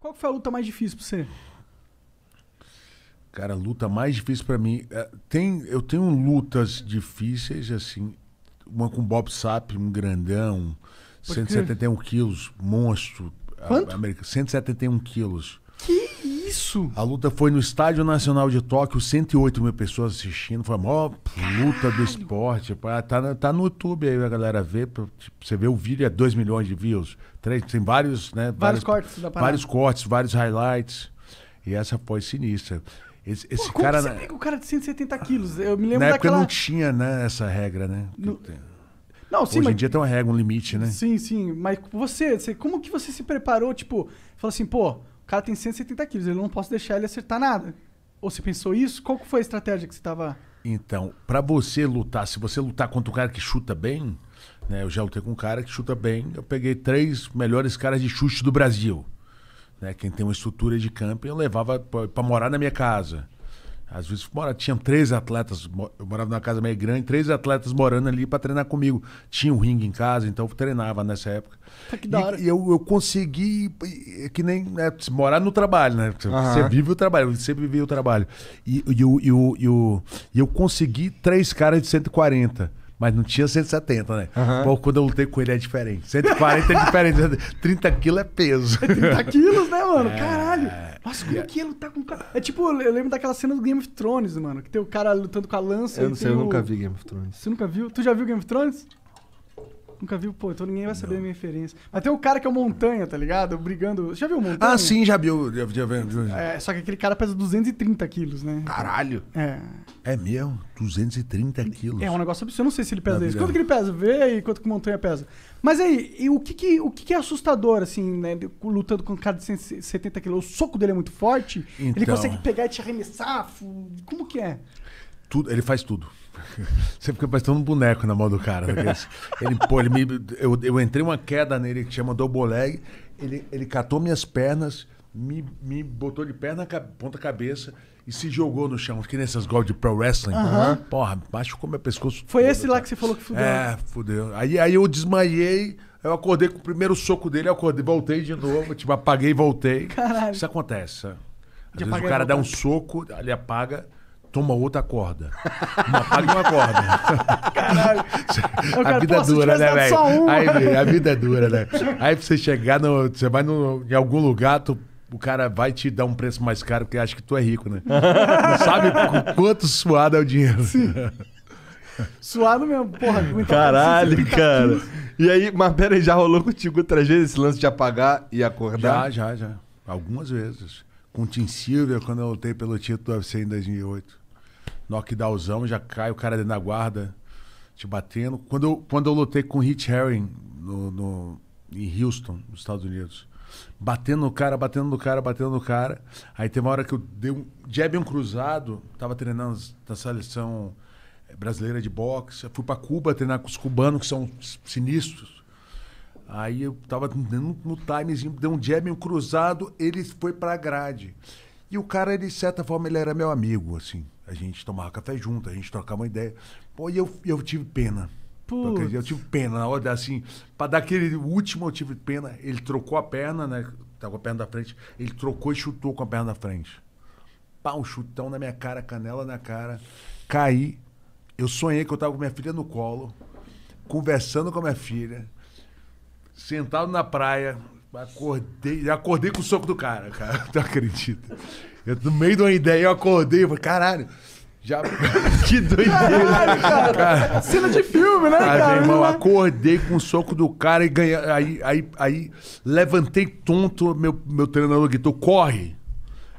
Qual foi a luta mais difícil pra você? Cara, a luta mais difícil para mim. É, tem, eu tenho lutas difíceis, assim. Uma com Bob Sapp, um grandão, Pode 171 quilos, monstro. Quanto? América, 171 quilos isso? A luta foi no Estádio Nacional de Tóquio, 108 mil pessoas assistindo. Foi a maior Caralho. luta do esporte. Tá, tá no YouTube aí a galera vê. Tipo, você vê o vídeo, é 2 milhões de views. Três, tem vários, né? Vários, vários cortes da parada. Vários cortes, vários highlights. E essa foi sinistra. Esse, Pô, esse cara. Você pega o cara de 170 quilos? Eu me lembro Na época não tinha né, essa regra, né? No... Não, sim, Hoje mas... em dia tem uma regra, um limite, né? Sim, sim. Mas você, você, como que você se preparou? Tipo, falou assim, pô, cara tem 170 quilos, eu não posso deixar ele acertar nada. Ou você pensou isso? Qual foi a estratégia que você estava... Então, para você lutar, se você lutar contra um cara que chuta bem, né? Eu já lutei com um cara que chuta bem. Eu peguei três melhores caras de chute do Brasil, né? Quem tem uma estrutura de camping, eu levava para morar na minha casa. Às vezes mora, tinha três atletas, eu morava numa casa meio grande, três atletas morando ali para treinar comigo. Tinha um ringue em casa, então eu treinava nessa época. Tá que da hora. E, e eu, eu consegui, que nem né, morar no trabalho, né? Você uhum. vive o trabalho, você sempre o trabalho. E, e, eu, eu, e eu consegui três caras de 140. Mas não tinha 170, né? Uhum. Pô, quando eu lutei com ele é diferente. 140 é diferente. 30 quilos é peso. 30 é quilos, né, mano? É... Caralho. Nossa, como é que ia lutar tá com o cara? É tipo, eu lembro daquela cena do Game of Thrones, mano, que tem o cara lutando com a lança. Eu não sei, eu o... nunca vi Game of Thrones. Você nunca viu? Tu já viu Game of Thrones? Nunca viu, pô, então ninguém vai saber a minha referência. Mas tem um cara que é o Montanha, tá ligado? Brigando. Já viu o Montanha? Ah, sim, já viu. Já, já viu. Já. É, só que aquele cara pesa 230 quilos, né? Caralho! É. É mesmo? 230 quilos. É um negócio absurdo. Eu não sei se ele pesa isso. Quanto que ele pesa? Vê aí quanto que o Montanha pesa. Mas aí, e o, que, que o que, que, é assustador, assim, né? Lutando com um cara de 170 quilos. O soco dele é muito forte. Então... Ele consegue pegar e te arremessar. Como que é? tudo, ele faz tudo. Você fica parecendo um boneco na mão do cara. Né? Ele, pô, ele me, eu, eu entrei uma queda nele que chama double Ele, ele catou minhas pernas, me, me botou de perna, ponta cabeça e se jogou no chão. Que nessas gols de pro wrestling. Uhum. Porra, machucou meu pescoço. Foi todo, esse lá cara. que você falou que fudeu. É, fudeu. Aí, aí eu desmaiei. Eu acordei com o primeiro soco dele, eu acordei, voltei de novo, tipo, apaguei e voltei. Caralho. Isso acontece. Às vezes o cara dá um soco, ele apaga, Toma outra corda. Uma paga e uma corda. Caralho. a vida é dura, né, velho? Aí, a vida é dura, né? Aí pra você chegar, no, você vai no, em algum lugar, tu, o cara vai te dar um preço mais caro porque acha que tu é rico, né? Não sabe quanto suado é o dinheiro. Sim. Suado mesmo, porra. Então, Caralho, cara. e aí, mas aí, já rolou contigo outras vezes esse lance de apagar e acordar? Já, já, já. Algumas vezes. Com o Tim quando eu lutei pelo título do UFC em 2008 knockdownzão, já cai o cara dentro da guarda te batendo. Quando eu, quando eu lutei com o Hit Herring no, no, em Houston, nos Estados Unidos, batendo no cara, batendo no cara, batendo no cara. Aí tem uma hora que eu dei um jab e um cruzado, tava treinando na seleção eh, brasileira de boxe, fui para Cuba treinar com os cubanos que são sinistros. Aí eu tava no, no timezinho, deu um jab e um cruzado, ele foi pra grade. E o cara, ele, de certa forma, ele era meu amigo, assim. A gente tomava café junto, a gente trocava uma ideia. Pô, e eu, eu tive pena. Putz. Eu tive pena, na hora assim, para dar aquele último eu tive pena, ele trocou a perna, né? Tava com a perna da frente, ele trocou e chutou com a perna da frente. Pá, um chutão na minha cara, canela na cara. Caí. Eu sonhei que eu tava com minha filha no colo, conversando com a minha filha, sentado na praia, acordei, acordei com o soco do cara, cara. Tu acredita? Eu, no meio de uma ideia, eu acordei e falei, caralho. Já... que doideira. Caralho, cara. cara. Cena de filme, né, cara? cara? irmão, é? acordei com o soco do cara e ganhei. Aí, aí, aí levantei tonto, meu, meu treinador gritou, corre.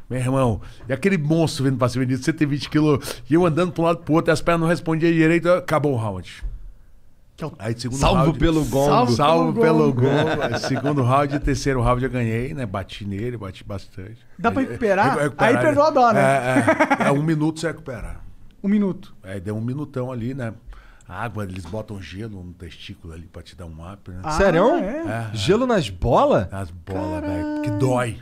Meu irmão, e aquele monstro vindo pra cima de 120 quilos, e eu andando pra um lado pro outro, e as pernas não respondiam direito, acabou o round. É aí, segundo Salvo round, pelo gongo. Salvo, salvo pelo gongo. segundo round e terceiro round eu ganhei, né? Bati nele, bati bastante. Dá pra recuperar? Aí, recuperar. Né? aí perdeu a dó, né? É, é, é um minuto você recupera. Um minuto. é deu um minutão ali, né? água, eles botam gelo no testículo ali pra te dar um up, né? Ah, Sério? É? É, gelo nas bolas? Nas bolas, velho. Que dói.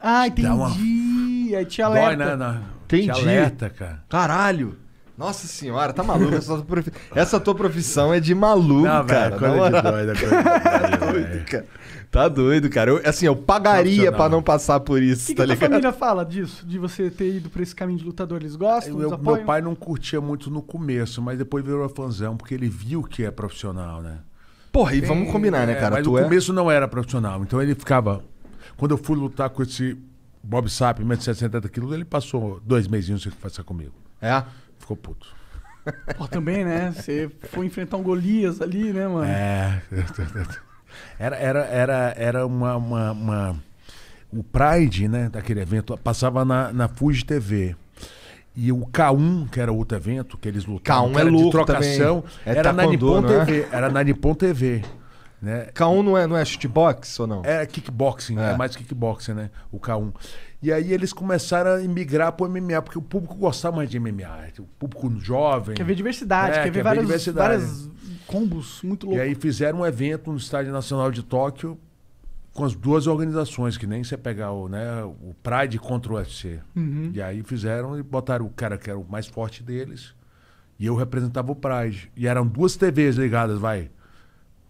Ah, entendi. uma... Aí te alerta. Dói, né? Na... Entendi. Te alerta, cara. Caralho. Nossa senhora, tá maluco? Essa, essa tua profissão é de maluco, não, cara. Véio, coisa de doida, é coisa de tá doido, cara. Tá doido, cara. Eu, assim, eu pagaria para não passar por isso, que tá que ligado? a família fala disso? De você ter ido pra esse caminho de lutador? Eles gostam? Eu, meu pai não curtia muito no começo, mas depois virou fãzão, porque ele viu que é profissional, né? Porra, e vamos combinar, né, é, cara? É, mas tu no é... começo não era profissional, então ele ficava... Quando eu fui lutar com esse Bob Sapp, 160 quilos, ele passou dois meses sem conversar comigo. É? Ficou puto. Pô, também, né? Você foi enfrentar um Golias ali, né, mano? É. Era, era, era, era uma, uma, uma, O Pride, né, daquele evento, passava na, na Fuji TV. E o K1, que era outro evento, que eles lutavam, K1 é era é de trocação, é era, na Nippon é? TV, era na Nippon TV. Né? K1 não é, não é shootbox ou não? É kickboxing, é. é mais kickboxing, né? O K1. E aí eles começaram a migrar pro MMA, porque o público gostava mais de MMA. Né? O público jovem. Quer ver diversidade, quer, é, quer, ver várias, diversidade. várias combos muito loucos. E aí fizeram um evento no Estádio Nacional de Tóquio com as duas organizações, que nem você pegar o, né, o Pride contra o UFC. Uhum. E aí fizeram e botaram o cara que era o mais forte deles. E eu representava o Pride. E eram duas TVs ligadas, vai.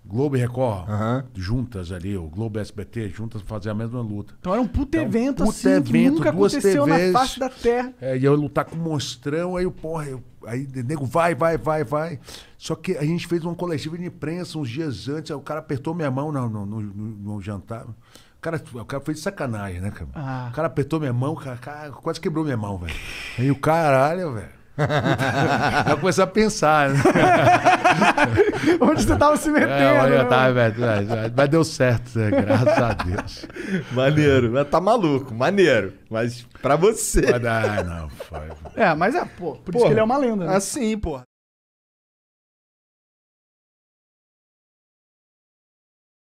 Globo e Record uhum. juntas ali, o Globo e SBT juntas fazer a mesma luta. Então era um puto então, evento puto assim, evento, que nunca aconteceu TVs, na face da terra. É, e eu lutar com o Monstrão, aí o porra, eu, aí nego vai, vai, vai, vai. Só que a gente fez uma coletiva de imprensa uns dias antes, o cara apertou minha mão no, no, no, no jantar. O cara, o cara fez de sacanagem, né, cara? Ah. O cara apertou minha mão, cara, cara quase quebrou minha mão, velho. Aí o caralho, velho. Vai começar a pensar. Né? Onde você estava se metendo? É, né? eu tava, mas, mas, mas, deu certo, né? graças a Deus. Maneiro, mas tá maluco, maneiro. Mas pra você. Mas, ah, não, foi. É, mas é, pô, por porra, isso que ele é uma lenda. Né? Assim, pô.